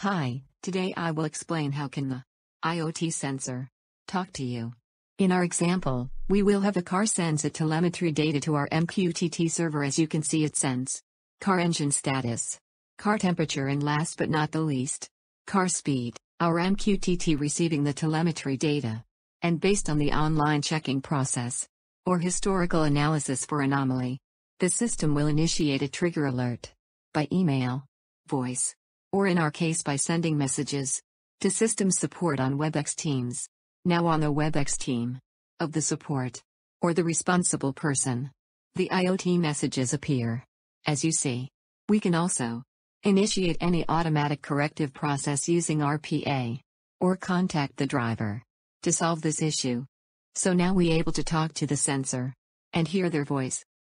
Hi, today I will explain how can the IoT sensor talk to you. In our example, we will have a car sends a telemetry data to our MQTT server as you can see it sends car engine status, car temperature and last but not the least, car speed, our MQTT receiving the telemetry data. And based on the online checking process or historical analysis for anomaly, the system will initiate a trigger alert by email, voice, or in our case by sending messages to system support on WebEx teams. Now on the WebEx team of the support or the responsible person, the IoT messages appear. As you see, we can also initiate any automatic corrective process using RPA or contact the driver to solve this issue. So now we able to talk to the sensor and hear their voice.